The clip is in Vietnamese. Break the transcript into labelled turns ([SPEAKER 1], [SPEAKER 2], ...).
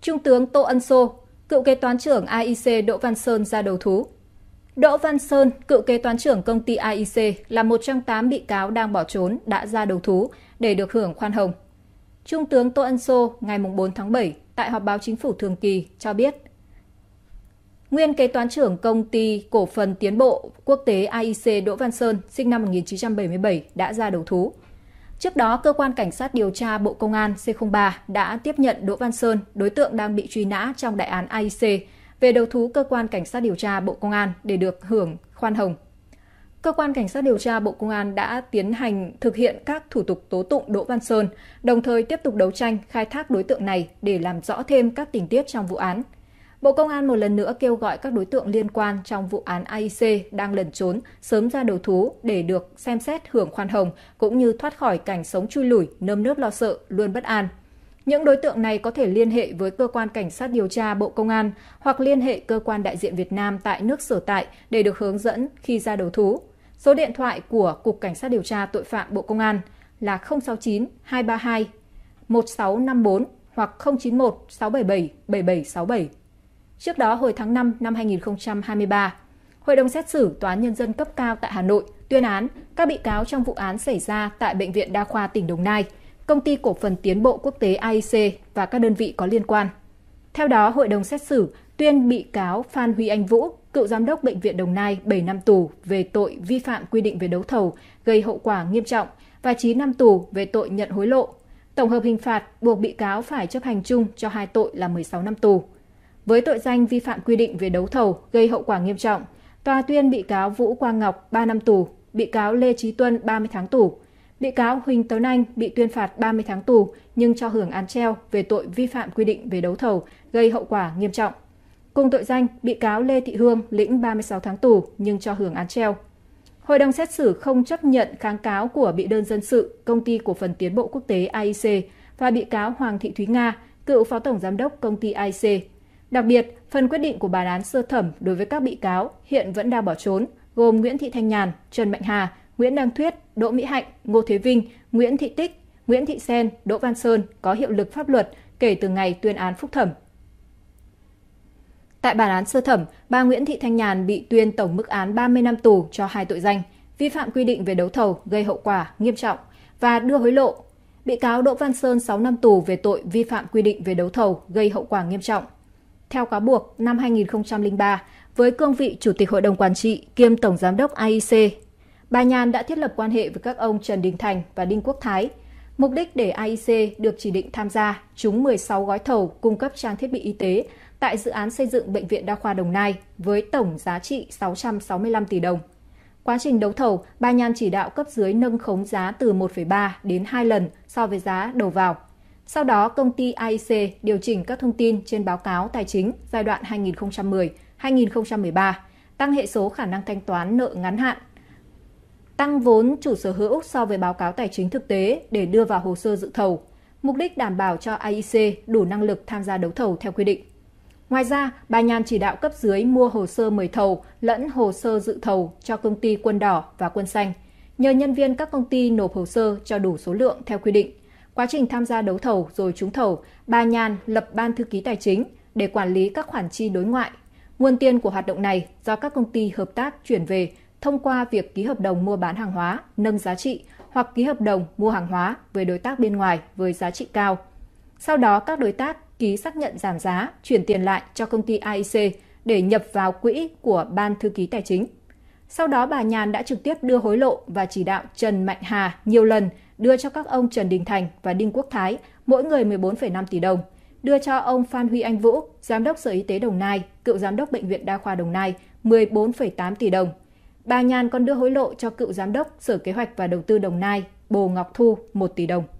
[SPEAKER 1] Trung tướng Tô Ân Sô, cựu kế toán trưởng AIC Đỗ Văn Sơn ra đầu thú. Đỗ Văn Sơn, cựu kế toán trưởng công ty AIC, là một trong 8 bị cáo đang bỏ trốn đã ra đầu thú để được hưởng khoan hồng. Trung tướng Tô Ân Sô ngày 4 tháng 7 tại họp báo chính phủ thường kỳ cho biết Nguyên kế toán trưởng công ty cổ phần tiến bộ quốc tế AIC Đỗ Văn Sơn sinh năm 1977 đã ra đầu thú. Trước đó, Cơ quan Cảnh sát điều tra Bộ Công an C03 đã tiếp nhận Đỗ Văn Sơn, đối tượng đang bị truy nã trong đại án AIC, về đầu thú Cơ quan Cảnh sát điều tra Bộ Công an để được hưởng khoan hồng. Cơ quan Cảnh sát điều tra Bộ Công an đã tiến hành thực hiện các thủ tục tố tụng Đỗ Văn Sơn, đồng thời tiếp tục đấu tranh khai thác đối tượng này để làm rõ thêm các tình tiết trong vụ án – Bộ Công an một lần nữa kêu gọi các đối tượng liên quan trong vụ án AIC đang lẩn trốn sớm ra đầu thú để được xem xét hưởng khoan hồng cũng như thoát khỏi cảnh sống chui lủi, nơm nớp lo sợ, luôn bất an. Những đối tượng này có thể liên hệ với cơ quan cảnh sát điều tra Bộ Công an hoặc liên hệ cơ quan đại diện Việt Nam tại nước sở tại để được hướng dẫn khi ra đầu thú. Số điện thoại của Cục Cảnh sát điều tra tội phạm Bộ Công an là 069 232 1654 hoặc 091 677 7767 trước đó hồi tháng 5 năm 2023. Hội đồng xét xử Tòa án Nhân dân cấp cao tại Hà Nội tuyên án các bị cáo trong vụ án xảy ra tại Bệnh viện Đa khoa tỉnh Đồng Nai, Công ty Cổ phần Tiến bộ Quốc tế AIC và các đơn vị có liên quan. Theo đó, hội đồng xét xử tuyên bị cáo Phan Huy Anh Vũ, cựu giám đốc Bệnh viện Đồng Nai 7 năm tù về tội vi phạm quy định về đấu thầu gây hậu quả nghiêm trọng và 9 năm tù về tội nhận hối lộ. Tổng hợp hình phạt buộc bị cáo phải chấp hành chung cho hai tội là 16 năm tù với tội danh vi phạm quy định về đấu thầu gây hậu quả nghiêm trọng. Tòa tuyên bị cáo Vũ Quang Ngọc 3 năm tù, bị cáo Lê Trí Tuân 30 tháng tù. Bị cáo Huỳnh Tấn Anh bị tuyên phạt 30 tháng tù nhưng cho hưởng án treo về tội vi phạm quy định về đấu thầu gây hậu quả nghiêm trọng. Cùng tội danh, bị cáo Lê Thị Hương lĩnh 36 tháng tù nhưng cho hưởng án treo. Hội đồng xét xử không chấp nhận kháng cáo của bị đơn dân sự Công ty Cổ phần Tiến bộ Quốc tế AIC và bị cáo Hoàng Thị Thúy Nga, cựu Phó Tổng Giám đốc Công ty AIC Đặc biệt, phần quyết định của bản án sơ thẩm đối với các bị cáo hiện vẫn đang bỏ trốn, gồm Nguyễn Thị Thanh Nhàn, Trần Mạnh Hà, Nguyễn Đăng Thuyết, Đỗ Mỹ Hạnh, Ngô Thế Vinh, Nguyễn Thị Tích, Nguyễn Thị Sen, Đỗ Văn Sơn có hiệu lực pháp luật kể từ ngày tuyên án phúc thẩm. Tại bản án sơ thẩm, bà Nguyễn Thị Thanh Nhàn bị tuyên tổng mức án 30 năm tù cho hai tội danh vi phạm quy định về đấu thầu gây hậu quả nghiêm trọng và đưa hối lộ. Bị cáo Đỗ Văn Sơn 6 năm tù về tội vi phạm quy định về đấu thầu gây hậu quả nghiêm trọng theo cáo buộc năm 2003 với cương vị Chủ tịch Hội đồng Quản trị kiêm Tổng Giám đốc AIC. Bà Nhàn đã thiết lập quan hệ với các ông Trần Đình Thành và Đinh Quốc Thái, mục đích để AIC được chỉ định tham gia trúng 16 gói thầu cung cấp trang thiết bị y tế tại dự án xây dựng Bệnh viện Đa khoa Đồng Nai với tổng giá trị 665 tỷ đồng. Quá trình đấu thầu, bà Nhàn chỉ đạo cấp dưới nâng khống giá từ 1,3 đến 2 lần so với giá đầu vào – sau đó, công ty AIC điều chỉnh các thông tin trên báo cáo tài chính giai đoạn 2010-2013, tăng hệ số khả năng thanh toán nợ ngắn hạn, tăng vốn chủ sở hữu so với báo cáo tài chính thực tế để đưa vào hồ sơ dự thầu, mục đích đảm bảo cho AIC đủ năng lực tham gia đấu thầu theo quy định. Ngoài ra, bà Nhàn chỉ đạo cấp dưới mua hồ sơ mời thầu lẫn hồ sơ dự thầu cho công ty Quân Đỏ và Quân Xanh, nhờ nhân viên các công ty nộp hồ sơ cho đủ số lượng theo quy định Quá trình tham gia đấu thầu rồi trúng thầu, bà Nhàn lập ban thư ký tài chính để quản lý các khoản chi đối ngoại. Nguồn tiền của hoạt động này do các công ty hợp tác chuyển về thông qua việc ký hợp đồng mua bán hàng hóa nâng giá trị hoặc ký hợp đồng mua hàng hóa với đối tác bên ngoài với giá trị cao. Sau đó các đối tác ký xác nhận giảm giá, chuyển tiền lại cho công ty AIC để nhập vào quỹ của Ban Thư ký Tài chính. Sau đó bà Nhàn đã trực tiếp đưa hối lộ và chỉ đạo Trần Mạnh Hà nhiều lần đưa cho các ông Trần Đình Thành và Đinh Quốc Thái, mỗi người 14,5 tỷ đồng, đưa cho ông Phan Huy Anh Vũ, Giám đốc Sở Y tế Đồng Nai, cựu Giám đốc Bệnh viện Đa khoa Đồng Nai, 14,8 tỷ đồng. Bà Nhàn còn đưa hối lộ cho cựu Giám đốc Sở Kế hoạch và Đầu tư Đồng Nai, Bồ Ngọc Thu, 1 tỷ đồng.